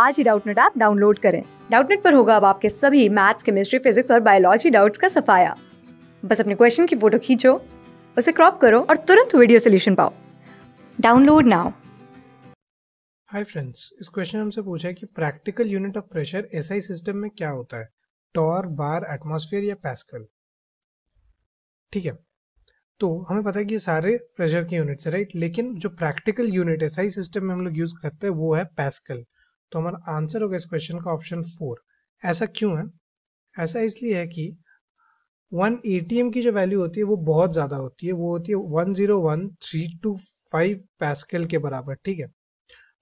आज ही Doubtnet app download करें डाउटनेट पर होगा अब आपके सभी मैथ्स केमिस्ट्री फिजिक्स और बायोलॉजी डाउट्स का सफाया बस अपने क्वेश्चन की फोटो खींचो उसे क्रॉप करो और तुरंत वीडियो सोल्यूशन पाओ डाउनलोड नाउ हाय फ्रेंड्स इस क्वेश्चन हमसे पूछा है कि practical unit of pressure SI system में क्या होता है टॉर बार एटमॉस्फेयर या पैस्कल ठीक है तो हमें पता है कि ये सारे प्रेशर के यूनिट्स है राइट लेकिन जो प्रैक्टिकल यूनिट एसआई सिस्टम में हम लोग यूज करते हैं वो है पैस्कल तो हमारा आंसर होगा इस क्वेश्चन का ऑप्शन फोर ऐसा क्यों है ऐसा इसलिए है कि वन ए की जो वैल्यू होती है वो बहुत ज़्यादा होती है वो होती है one zero one three two five pascal के बराबर ठीक है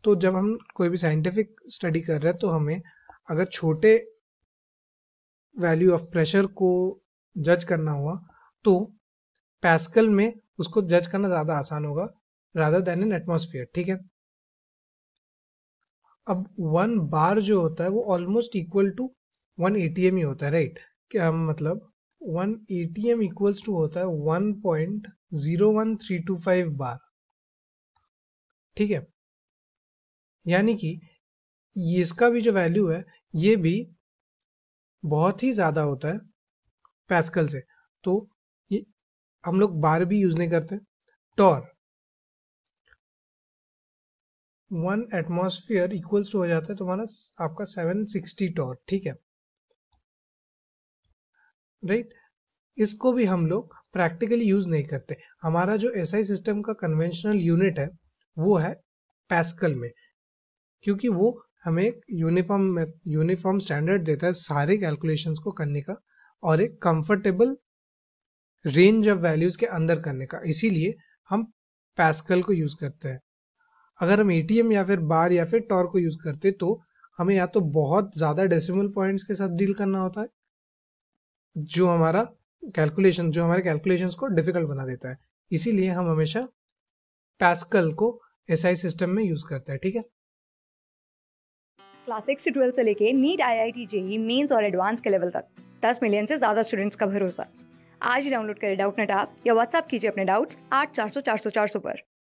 तो जब हम कोई भी साइंटिफिक स्टडी कर रहे हैं तो हमें अगर छोटे वैल्यू ऑफ प्रेशर को जज करना हुआ तो पैसकल में उसको जज करना ज़्यादा आसान होगा राधर देन एन एटमोसफियर ठीक है अब वन बार जो होता है वो almost equal to one ATM ही होता है राइट क्या मतलब वन एटीएम इक्वल्स टू होता है one point zero one three two five bar ठीक है यानी कि इसका भी जो वैल्यू है ये भी बहुत ही ज्यादा होता है पैस्कल से तो ये हम लोग बार भी यूज नहीं करते torr one atmosphere equals to हो जाता है तुम्हारा तो आपका सिक्सटी टॉर ठीक है राइट इसको भी हम लोग प्रैक्टिकली यूज नहीं करते हमारा जो एस आई सिस्टम का कन्वेंशनल यूनिट है वो है पैस्कल में क्योंकि वो हमें एक यूनिफॉर्म यूनिफॉर्म स्टैंडर्ड देता है सारे कैलकुलेशन को करने का और एक कंफर्टेबल रेंज ऑफ वैल्यूज के अंदर करने का इसीलिए हम पैस्कल को यूज करते हैं अगर हम एटीएम या फिर बार या फिर टॉर को यूज करते तो हमें या तो बहुत ज्यादा डेसिमल पॉइंट्स के साथ डील करना होता है जो हमारा कैलकुलेशन जो हमारे कैलकुलेशंस को डिफिकल्ट बना देता है इसीलिए हम हमेशा पैस्कल को एस SI सिस्टम में यूज करते हैं ठीक है क्लास सिक्स ट्वेल्व से लेके NEET I I T JEE mains और एडवांस के लेवल तक दस मिलियन से ज्यादा स्टूडेंट्स का भरोसा आज ही डाउनलोड करें डाउट नेट ऐप या व्हाट्सएप कीजिए अपने डाउट्स आठ चार सौ चार सौ चार सौ पर